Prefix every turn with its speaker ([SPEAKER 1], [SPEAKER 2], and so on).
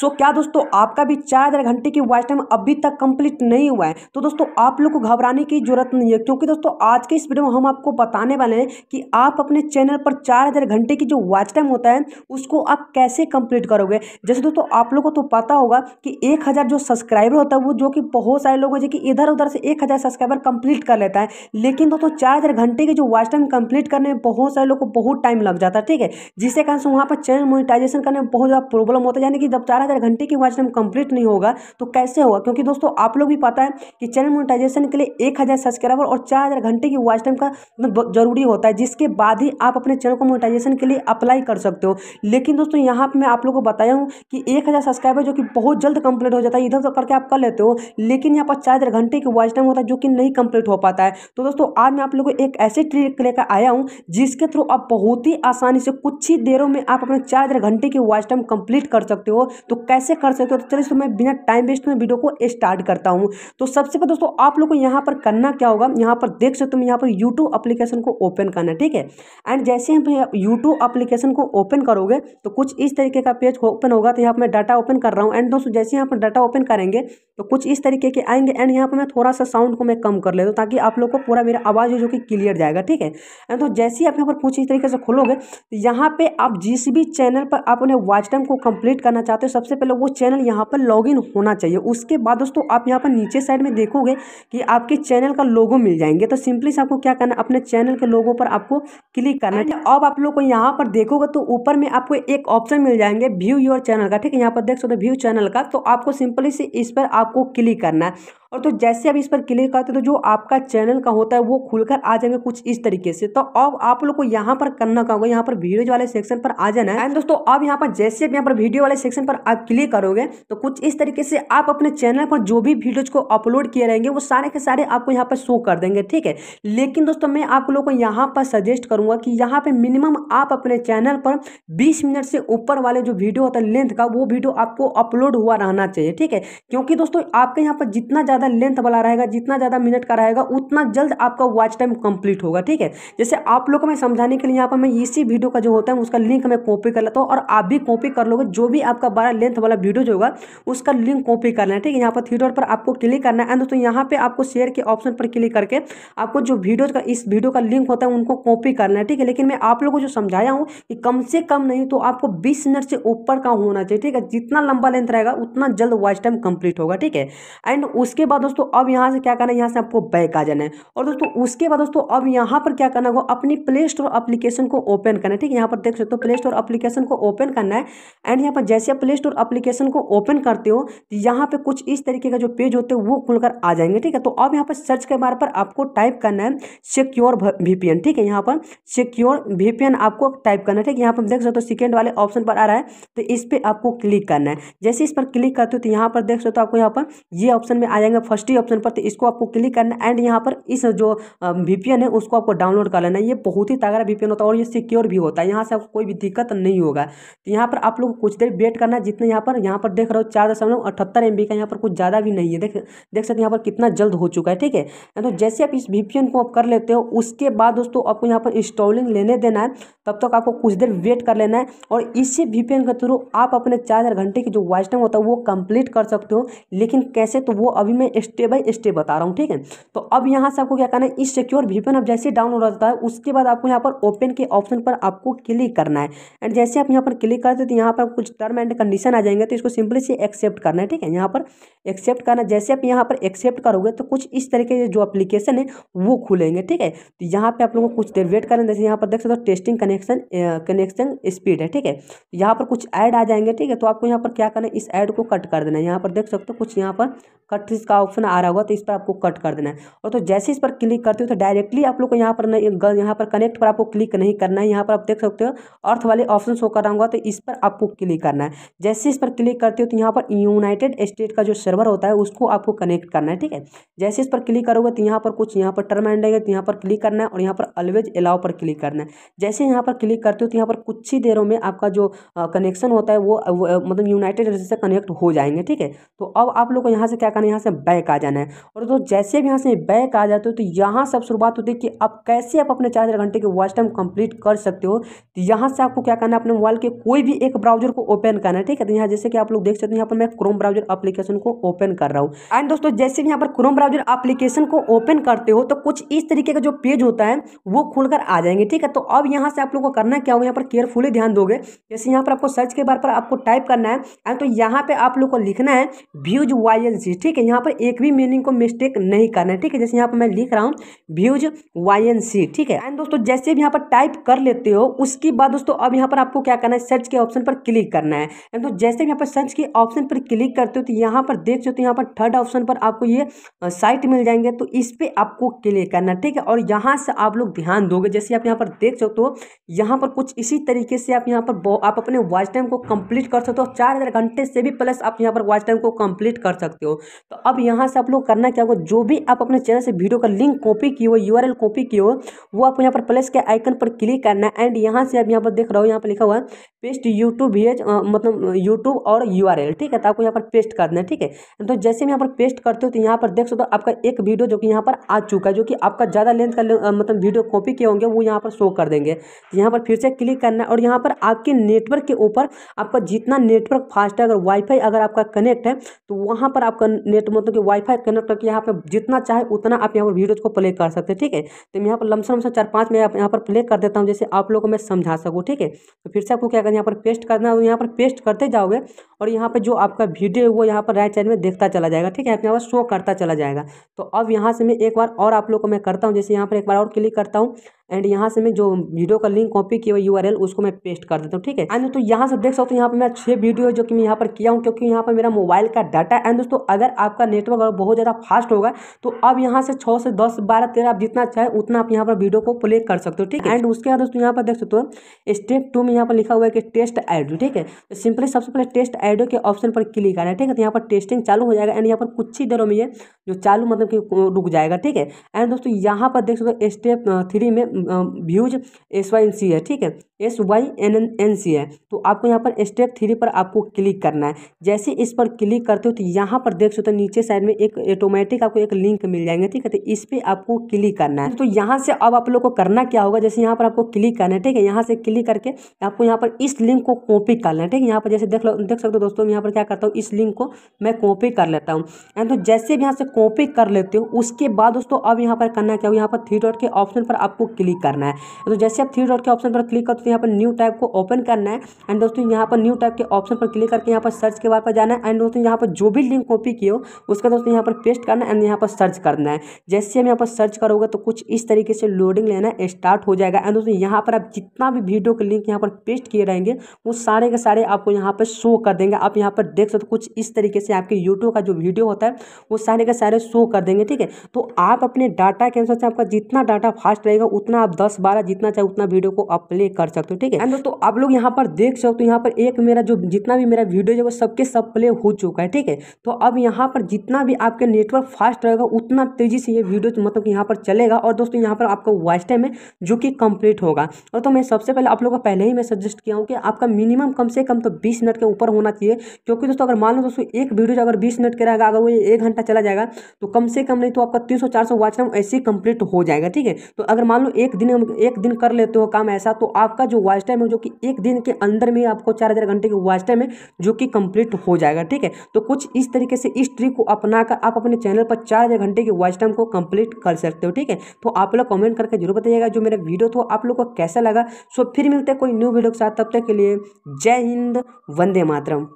[SPEAKER 1] सो क्या दोस्तों आपका भी चार हज़ार घंटे की वॉच टाइम अभी तक कंप्लीट नहीं हुआ है तो दोस्तों आप लोग को घबराने की जरूरत नहीं है क्योंकि दोस्तों आज के इस वीडियो में हम आपको बताने वाले हैं कि आप अपने चैनल पर चार हज़ार घंटे की जो वॉच टाइम होता है उसको आप कैसे कंप्लीट करोगे जैसे दोस्तों आप लोग को तो पता होगा कि एक हज़ार जो सब्सक्राइबर होता है वो जो कि बहुत सारे लोग जो कि इधर उधर से एक हज़ार सब्सक्राइबर कंप्लीट कर लेता है लेकिन दोस्तों चार हज़ार घंटे की जो वॉच टाइम कंप्लीट करने में बहुत सारे लोग को बहुत टाइम लग जाता है ठीक है जिसके कारण से वहाँ पर चैनल मोनिटाइजेशन करने में बहुत ज़्यादा प्रॉब्लम होता है यानी कि जब चार हज़ार घंटे की वॉच टाइम कंप्लीट नहीं होगा तो कैसे होगा क्योंकि दोस्तों आप लोग भी पता है कि चैनल मोनिटाइजेशन के लिए एक हज़ार सब्सक्राइबर और चार हज़ार घंटे की वॉच टाइम का मतलब जरूरी होता है जिसके बाद ही आप अपने चैनल को मोनिटाइजेशन के लिए अप्लाई कर सकते हो लेकिन दोस्तों यहाँ पर मैं आप लोग को बताया हूँ कि एक सब्सक्राइबर जो कि बहुत जल्द कंप्लीट हो जाता है इधर उधर करके आप कर लेते हो लेकिन यहाँ पर चार घंटे की वॉच टाइम होता है जो कि नहीं कंप्लीट हो पाता है तो दोस्तों आज मैं आप लोग को एक ऐसे ट्रिक लेकर आया हूँ जिसके थ्रू आप बहुत ही आसानी से कुछ ही देरों में आप अपने चार घंटे की वॉच टाइम कंप्लीट कर सकते हो तो तो कैसे कर सकते हो तो चलिए तो मैं बिना टाइम वेस्ट में वीडियो को स्टार्ट करता हूँ तो सबसे पहले दोस्तों आप लोग को यहाँ पर करना क्या होगा यहाँ पर देख सकते हो यहाँ पर यूट्यूब अप्लीकेशन को ओपन करना है ठीक है एंड जैसे हम यूट्यूब अप्लीकेशन को ओपन करोगे तो कुछ इस तरीके का पेज ओपन होगा तो यहाँ पर मैं डाटा ओपन कर रहा हूँ एंड दोस्तों जैसे यहाँ पर डाटा ओपन करेंगे तो कुछ इस तरीके के आएंगे एंड यहाँ पर मैं थोड़ा सा साउंड को मैं कम कर लेता हूँ ताकि आप लोग को पूरा मेरा आवाज़ जो कि क्लियर जाएगा ठीक है एंड तो जैसे ही आप यहाँ पर कुछ इस तरीके से खोलोगे तो यहाँ पर आप जिस भी चैनल पर आप उन्हें वॉच टाइम को कंप्लीट करना चाहते हो सबसे पहले वो चैनल यहाँ पर लॉगिन होना चाहिए उसके बाद दोस्तों आप यहाँ पर नीचे साइड में देखोगे कि आपके चैनल का लोगो मिल जाएंगे तो सिंपली से आपको क्या करना अपने चैनल के लोगों पर आपको क्लिक करना है अब आप लोग को यहाँ पर देखोगे तो ऊपर में आपको एक ऑप्शन मिल जाएंगे व्यू योर चैनल का ठीक है यहाँ पर देख सकते हो व्यू चैनल का तो आपको सिंपली से इस पर आपको क्लिक करना है और तो जैसे आप इस पर क्लिक करते हैं तो जो आपका चैनल का होता है वो खुलकर आ जाएंगे कुछ इस तरीके से तो अब आप लोग को यहाँ पर करना कहूँगा यहाँ पर वीडियो वाले सेक्शन पर आ जाना है एंड दोस्तों अब यहाँ पर जैसे आप यहाँ पर वीडियो वाले सेक्शन पर आप क्लिक करोगे तो कुछ इस तरीके से आप अपने चैनल पर जो भी वीडियोज को अपलोड किए रहेंगे वो सारे के सारे आपको यहाँ पर शो कर देंगे ठीक है लेकिन दोस्तों मैं आप लोग को यहाँ पर सजेस्ट करूँगा कि यहाँ पर मिनिमम आप अपने चैनल पर बीस मिनट से ऊपर वाले जो वीडियो होता है लेंथ का वो वीडियो आपको अपलोड हुआ रहना चाहिए ठीक है क्योंकि दोस्तों आपके यहाँ पर जितना ज़्यादा ज़्यादा लेंथ वाला रहेगा जितना ज़्यादा मिनट का रहेगा उतना जल्द आपका वॉच टाइम कंप्लीट होगा ठीक है जैसे आप लोग को मैं समझाने के लिए यहाँ पर मैं इसी वीडियो का जो होता है उसका लिंक मैं कॉपी कर लेता हूँ और आप भी कॉपी कर लोगे जो भी आपका बड़ा लेंथ वाला वीडियो होगा उसका लिंक कॉपी करना है ठीक है यहाँ पर थ्री पर आपको क्लिक करना है एंड दोस्तों यहाँ पर आपको शेयर के ऑप्शन पर क्लिक करके आपको जो वीडियो का इस वीडियो का लिंक होता है उनको कॉपी करना है ठीक है लेकिन मैं आप लोग को जो समझाया हूँ कि कम से कम नहीं तो आपको बीस मिनट से ऊपर का होना चाहिए ठीक है जितना लंबा लेंथ रहेगा उतना जल्द वॉच टाइम कंप्लीट होगा ठीक है एंड उसके बाद दोस्तों अब यहाँ से क्या करना है यहाँ से आपको बैक आ जाना है और दोस्तों उसके बाद दोस्तों अब यहाँ पर क्या करना होगा अपनी प्ले स्टोर अप्लीकेशन को ओपन करना है ठीक है यहाँ पर देख सकते हो प्ले स्टोर अप्लीकेशन को ओपन करना है एंड यहाँ पर जैसे आप प्ले स्टोर अप्लीकेशन को ओपन करते हो तो यहाँ पर कुछ इस तरीके का जो पेज होते हैं वो खुलकर आ जाएंगे ठीक है तो अब यहाँ पर सर्च के बारे पर आपको टाइप करना है सिक्योर वी ठीक है यहाँ पर सिक्योर वी आपको टाइप करना है ठीक है यहाँ पर देख सकते हो सेकेंड वाले ऑप्शन पर आ रहा है तो इस पर आपको क्लिक करना है जैसे इस पर क्लिक करते हो तो यहाँ पर देख सकते हो तो आपको यहाँ पर ये ऑप्शन में आ जाएंगे जाएंगे फर्स्ट ही ऑप्शन पर तो इसको आपको क्लिक करना एंड यहाँ पर इस जो वीपीएन है उसको आपको डाउनलोड कर लेना ये बहुत ही तगड़ा वीपीएन होता है और ये सिक्योर भी होता है यहाँ से आपको कोई भी दिक्कत नहीं होगा तो यहाँ पर आप लोग कुछ देर वेट करना जितने यहाँ पर यहाँ पर देख रहे हो चार दशमलव अठहत्तर एम का यहाँ पर कुछ ज़्यादा भी नहीं है देख देख सकते यहाँ पर कितना जल्द हो चुका है ठीक है तो जैसे आप इस वी को आप कर लेते हो उसके बाद दोस्तों आपको यहाँ पर इंस्टॉलिंग लेने देना है तब तक आपको कुछ देर वेट कर लेना है और इसी वी के थ्रू आप अपने चार घंटे की जो वाइस टाइम होता है वो कंप्लीट कर सकते हो लेकिन कैसे तो वो अभी मैं स्टेप बाय स्टेप बता रहा हूँ ठीक है तो अब यहाँ से आपको क्या करना है इस सिक्योर वीपीएन अब जैसे डाउनलोड होता है उसके बाद आपको यहाँ पर ओपन के ऑप्शन पर आपको क्लिक करना है एंड जैसे आप यहाँ पर क्लिक करते हैं तो यहाँ पर कुछ टर्म एंड कंडीशन आ जाएंगे तो इसको सिंपली से एक्सेप्ट करना है ठीक है यहाँ पर एक्सेप्ट करना जैसे आप यहाँ पर एक्सेप्ट करोगे तो कुछ इस तरीके से जो अप्लीकेशन है वो खुलेंगे ठीक है तो यहाँ पर आप लोगों को कुछ देर वेट करें जैसे यहाँ पर देख सकते हो टेस्टिंग कनेक्शन कनेक्शन स्पीड है ठीक है यहाँ पर कुछ ऐड आ जाएंगे ठीक है तो आपको यहाँ पर क्या करना है इस ऐड को कट कर देना है यहाँ पर देख सकते हो कुछ यहाँ पर कट का ऑप्शन आ रहा होगा तो इस पर आपको कट कर देना है और तो जैसे इस पर क्लिक करते हो तो डायरेक्टली आप लोग को यहाँ पर यहाँ पर कनेक्ट पर आपको क्लिक नहीं करना है यहाँ पर आप देख सकते हो अर्थ वाले ऑप्शन शो कर रहा होगा तो इस पर आपको क्लिक करना है जैसे इस पर क्लिक करते हो तो यहाँ पर यूनाइटेड स्टेट का जो सर्वर होता है उसको आपको कनेक्ट करना है ठीक है जैसे इस पर क्लिक करोगे तो यहाँ पर कुछ यहाँ पर टर्म एंड तो यहाँ पर क्लिक करना है और यहाँ पर अलवेज अलाउ पर क्लिक करना है जैसे यहाँ पर क्लिक करते हो तो यहाँ पर कुछ ही देरों में आपका जो कनेक्शन होता है वो, वो मतलब यूनाइटेड स्टेट से कनेक्ट हो जाएंगे ठीक है तो अब आप लोग को यहाँ से क्या करना है यहाँ से बैक आ जाना है और दोस्तों जैसे भी यहाँ से बैक आ जाते हो तो यहाँ से आप शुरुआत होती है कि आप कैसे आप अपने चार घंटे के वॉच टाइम कंप्लीट कर सकते हो तो यहाँ से आपको क्या करना है अपने मोबाइल के कोई भी एक ब्राउजर को ओपन करना है ठीक है तो यहाँ जैसे कि आप लोग देख सकते हैं यहाँ पर मैं क्रोम ब्राउजर एप्लीकेशन को ओपन कर रहा हूँ एंड दोस्तों जैसे भी यहाँ पर क्रोम ब्राउजर एप्लीकेशन को ओपन करते हो तो कुछ इस तरीके का जो पेज होता है वो खुलकर आ जाएंगे ठीक है तो अब यहाँ से आप लोग को करना क्या होगा यहाँ पर केयरफुली ध्यान दोगे जैसे यहाँ पर आपको सर्च के बार पर आपको टाइप करना है एंड तो यहाँ पे आप लोग को लिखना है व्यूज वाई ठीक है यहाँ पर एक भी मीनिंग को मिस्टेक नहीं करना है ठीक है जैसे यहाँ पर मैं लिख रहा हूँ व्यूज वाई एन सी ठीक है एंड दोस्तों जैसे भी यहाँ पर टाइप कर लेते हो उसके बाद दोस्तों अब यहाँ पर आपको क्या करना है सर्च के ऑप्शन पर क्लिक करना है एंड तो जैसे भी यहाँ पर सर्च के ऑप्शन पर क्लिक करते हो तो यहाँ पर देख सकते हो तो यहाँ पर थर्ड ऑप्शन पर आपको ये साइट मिल जाएंगे तो इस पर आपको क्लिक करना है ठीक है और यहाँ से आप लोग ध्यान दोगे जैसे आप यहाँ पर देख सकते हो यहाँ पर कुछ इसी तरीके से आप यहाँ पर आप अपने वॉच टाइम को कंप्लीट कर सकते हो चार घंटे से भी प्लस आप यहाँ पर वॉच टाइम को कंप्लीट कर सकते हो तो अब यहाँ से आप लोग करना क्या होगा जो भी आप अपने चैनल से वीडियो का लिंक कॉपी की हो यू कॉपी की हो वो आप यहाँ पर प्लस के आइकन पर क्लिक करना है एंड यहाँ से आप यहाँ पर देख रहे हो यहाँ पर लिखा हुआ है पेस्ट यूट्यूब है मतलब यूट्यूब और यू आर एल ठीक है तो आपको यहाँ पर पेस्ट कर देना ठीक है तो जैसे मैं यहाँ पर पेस्ट करते हो तो यहाँ पर देख सकते हो आपका एक वीडियो जो कि यहाँ पर आ चुका है जो कि आपका ज़्यादा लेंथ का मतलब वीडियो कॉपी किए होंगे वो यहाँ पर शो कर देंगे तो यहाँ पर फिर से क्लिक करना है और यहाँ पर आपके नेटवर्क के ऊपर आपका जितना नेटवर्क फास्ट है अगर वाईफाई अगर आपका कनेक्ट है तो वहाँ पर आपका नेट मतलब कि वाईफाई कनेक्ट करके यहाँ पर जितना चाहे उतना आप यहाँ पर वीडियो को प्ले कर सकते हैं ठीक है तो यहाँ पर लमसम लमसम चार पाँच में यहाँ पर प्ले कर देता हूँ जैसे आप लोगों को मैं समझा सकूँ ठीक है तो फिर से आपको क्या यहाँ पर पेस्ट करना है और तो यहाँ पर पेस्ट करते जाओगे और यहाँ पर जो आपका वीडियो है वो यहाँ पर राइट साइड में देखता चला जाएगा ठीक है यहाँ पर शो करता चला जाएगा तो अब यहाँ से मैं एक बार और आप लोग को मैं करता हूँ जैसे यहाँ पर एक बार और क्लिक करता हूँ एंड यहाँ से मैं जो वीडियो का लिंक कॉपी किया हुआ यू आर एल उसको मैं पेस्ट कर देता हूँ ठीक है एंड दोस्तों यहाँ से देख सकते हो यहाँ पर मैं छः वीडियो है जो कि मैं यहाँ पर किया हूँ क्योंकि यहाँ पर मेरा मोबाइल का डाटा एंड दोस्तों अगर आपका नेटवर्क बहुत ज़्यादा फास्ट होगा तो अब यहाँ से छः से दस बारह तेरह आप जितना चाहे उतना आप यहाँ पर वीडियो को प्ले कर सकते हो ठीक है एंड उसके बाद दोस्तों यहाँ पर देख सकते हो स्टेप टू में यहाँ पर लिखा हुआ है कि टेस्ट आइडियो ठीक है तो सिंपली सबसे पहले टेस्ट आइडियो के ऑप्शन पर क्लिक करना है ठीक है तो यहाँ पर टेस्टिंग चालू हो जाएगा एंड यहाँ पर कुछ ही देरों में ये जो चालू मतलब कि रुक जाएगा ठीक है एंड दोस्तों यहाँ पर देख सकते हो स्टेप थ्री में views S Y N C है ठीक है S Y N N N C है तो आपको यहाँ पर स्टेप थ्री पर आपको क्लिक करना है जैसे इस पर क्लिक करते हो तो यहाँ पर देख सकते हो नीचे साइड में एक ऑटोमेटिक आपको एक लिंक मिल जाएंगे ठीक है तो इस पर आपको क्लिक करना है तो यहाँ से अब आप लोग को करना क्या होगा जैसे यहाँ पर आपको क्लिक करना है ठीक है यहाँ से क्लिक करके आपको यहाँ पर इस लिंक को कॉपी करना है ठीक है यहाँ पर जैसे देख लो देख सकते हो दोस्तों यहाँ पर क्या करता हूँ इस लिंक को मैं कॉपी कर लेता हूँ एंड तो जैसे भी यहाँ से कॉपी कर लेते हो उसके बाद दोस्तों अब यहाँ पर करना क्या हो यहाँ पर थ्री डॉट के ऑप्शन पर आपको क्लिक करना है तो जैसे आप थ्री डॉट के ऑप्शन पर क्लिक करते हो यहाँ पर न्यू टाइप को ओपन करना है एंड दोस्तों यहाँ पर न्यू टाइप के ऑप्शन पर क्लिक करके यहाँ पर सर्च के बार पर जाना है एंड दोस्तों यहाँ पर जो भी लिंक कॉपी की हो उसका दोस्तों यहाँ पर पेस्ट करना है एंड यहाँ पर सर्च करना है जैसे हम यहाँ पर सर्च करोगे तो कुछ इस तरीके से लोडिंग लेना स्टार्ट हो जाएगा एंड दोस्तों यहाँ पर आप जितना भी वीडियो के लिंक यहाँ पर पेस्ट किए रहेंगे वो सारे के सारे आपको यहाँ पर शो कर देंगे आप यहाँ पर देख सकते कुछ इस तरीके से आपके यूट्यूब का जो वीडियो होता है वो सारे के सारे शो कर देंगे ठीक है तो आप अपने डाटा के अनुसार से आपका जितना डाटा फास्ट रहेगा उतना जितना आप दस बारह जितना चाहे उतना वीडियो को आप प्ले कर सकते हो ठीक है एंड दोस्तों आप लोग यहाँ पर देख सकते हो यहाँ पर एक मेरा जो जितना भी मेरा वीडियो है वो सबके सब प्ले हो चुका है ठीक है तो अब यहाँ पर जितना भी आपके नेटवर्क फास्ट रहेगा उतना तेजी से ये वीडियो मतलब कि यहाँ पर चलेगा और दोस्तों यहाँ पर आपका वॉइस टाइम है जो कि कंप्लीट होगा और तो मैं सबसे पहले आप लोगों को पहले ही मैं सजेस्ट किया हूँ कि आपका मिनिमम कम से कम तो बीस मिनट के ऊपर होना चाहिए क्योंकि दोस्तों अगर मान लो दोस्तों एक वीडियो अगर बीस मिनट का रहेगा अगर वो एक घंटा चला जाएगा तो कम से कम नहीं तो आपका तीन सौ चार सौ टाइम ऐसे ही कंप्लीट हो जाएगा ठीक है तो अगर मान लो एक दिन हम एक दिन कर लेते हो काम ऐसा तो आपका जो वॉच टाइम है जो कि एक दिन के अंदर में आपको चार हज़ार घंटे की वॉच टाइम है जो कि कंप्लीट हो जाएगा ठीक है तो कुछ इस तरीके से इस ट्रिक को अपना कर आप अपने चैनल पर चार हज़ार घंटे की वॉच टाइम को कंप्लीट कर सकते हो ठीक है तो आप लोग कमेंट करके जरूर बताइएगा जो मेरा वीडियो था आप लोग को कैसा लगा सो फिर मिलते हैं कोई न्यू वीडियो के साथ तब तक के लिए जय हिंद वंदे मातरम